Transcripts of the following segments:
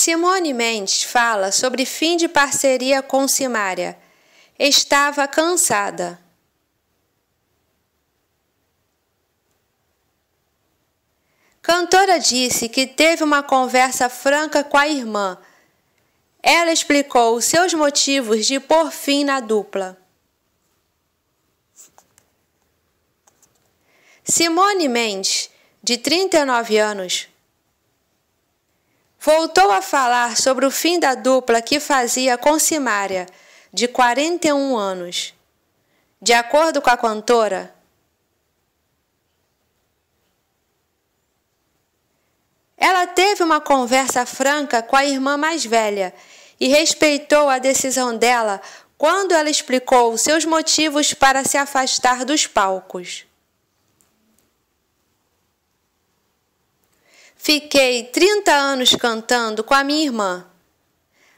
Simone Mendes fala sobre fim de parceria com Simária. Estava cansada. Cantora disse que teve uma conversa franca com a irmã. Ela explicou seus motivos de pôr fim na dupla. Simone Mendes, de 39 anos, voltou a falar sobre o fim da dupla que fazia com Simária, de 41 anos. De acordo com a cantora, ela teve uma conversa franca com a irmã mais velha e respeitou a decisão dela quando ela explicou seus motivos para se afastar dos palcos. Fiquei 30 anos cantando com a minha irmã,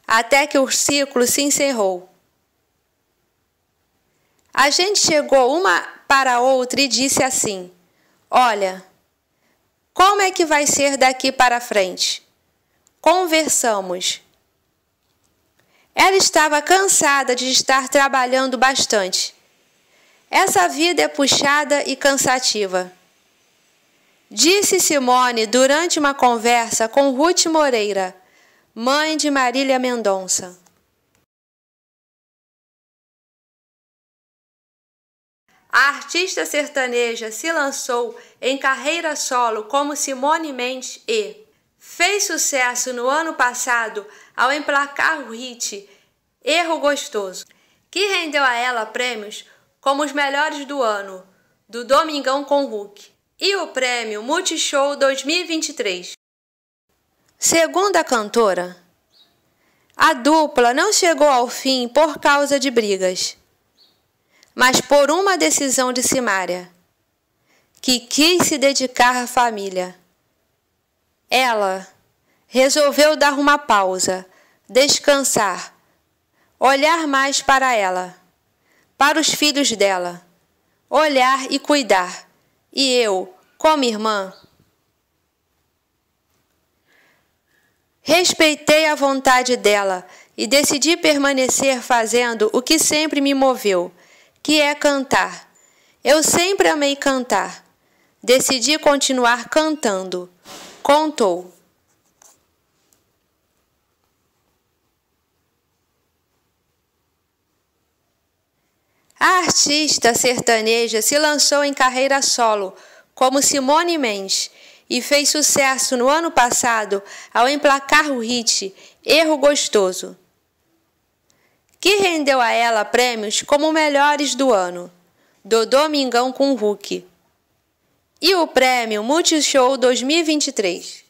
até que o ciclo se encerrou. A gente chegou uma para a outra e disse assim: Olha, como é que vai ser daqui para frente? Conversamos. Ela estava cansada de estar trabalhando bastante. Essa vida é puxada e cansativa. Disse Simone durante uma conversa com Ruth Moreira, mãe de Marília Mendonça. A artista sertaneja se lançou em carreira solo como Simone Mendes e fez sucesso no ano passado ao emplacar o hit Erro Gostoso, que rendeu a ela prêmios como os melhores do ano, do Domingão com Hulk e o Prêmio Multishow 2023. Segundo a cantora, a dupla não chegou ao fim por causa de brigas, mas por uma decisão de Simária, que quis se dedicar à família. Ela resolveu dar uma pausa, descansar, olhar mais para ela, para os filhos dela, olhar e cuidar e eu, como irmã, respeitei a vontade dela e decidi permanecer fazendo o que sempre me moveu, que é cantar. Eu sempre amei cantar. Decidi continuar cantando. Contou. A artista sertaneja se lançou em carreira solo, como Simone Mendes, e fez sucesso no ano passado ao emplacar o hit Erro Gostoso, que rendeu a ela prêmios como Melhores do Ano, do Domingão com Hulk, e o Prêmio Multishow 2023.